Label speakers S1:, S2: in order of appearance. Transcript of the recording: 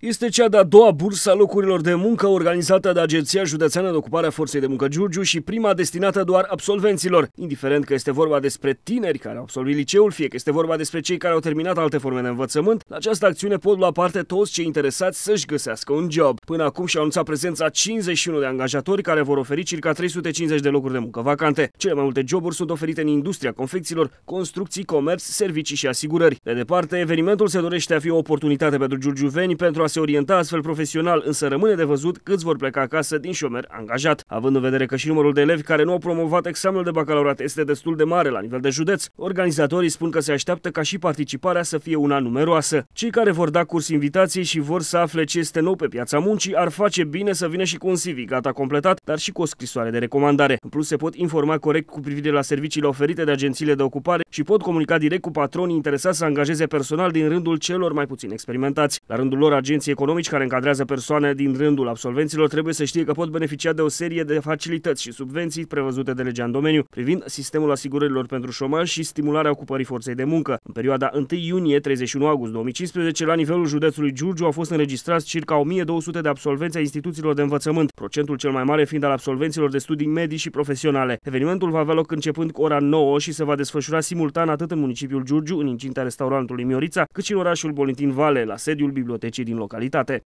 S1: Este cea de-a doua bursa locurilor de muncă organizată de Agenția Județeană de Ocupare a Forței de Muncă Giurgiu și prima destinată doar absolvenților, indiferent că este vorba despre tineri care au absolvit liceul, fie că este vorba despre cei care au terminat alte forme de învățământ. La această acțiune pot lua parte toți cei interesați să-și găsească un job. Până acum și-au anunțat prezența 51 de angajatori care vor oferi circa 350 de locuri de muncă vacante. Cele mai multe joburi sunt oferite în industria confecțiilor, construcții, comerț, servicii și asigurări. De departe, evenimentul se dorește a fi o oportunitate pentru giurgiuveni pentru a a se orienta astfel profesional, însă rămâne de văzut câți vor pleca acasă din șomer angajat. Având în vedere că și numărul de elevi care nu au promovat examenul de bacalaureat este destul de mare la nivel de județ, organizatorii spun că se așteaptă ca și participarea să fie una numeroasă. Cei care vor da curs invitației și vor să afle ce este nou pe piața muncii ar face bine să vină și cu un CV gata completat, dar și cu o scrisoare de recomandare. În plus, se pot informa corect cu privire la serviciile oferite de agențiile de ocupare și pot comunica direct cu patronii interesați să angajeze personal din rândul celor mai puțin experimentați. La rândul lor, agenții agenții economici care încadrează persoane din rândul absolvenților trebuie să știe că pot beneficia de o serie de facilități și subvenții prevăzute de legea în domeniu privind sistemul asigurărilor pentru șomaj și stimularea ocupării forței de muncă. În perioada 1 iunie-31 august 2015, la nivelul județului Giurgiu au fost înregistrați circa 1200 de absolvenți ai instituțiilor de învățământ, procentul cel mai mare fiind al absolvenților de studii medii și profesionale. Evenimentul va avea loc începând cu ora 9 și se va desfășura simultan atât în municipiul Giurgiu, în incinta restaurantului Miorița, cât și în orașul Bolintin Vale, la sediul bibliotecii din loc. localitate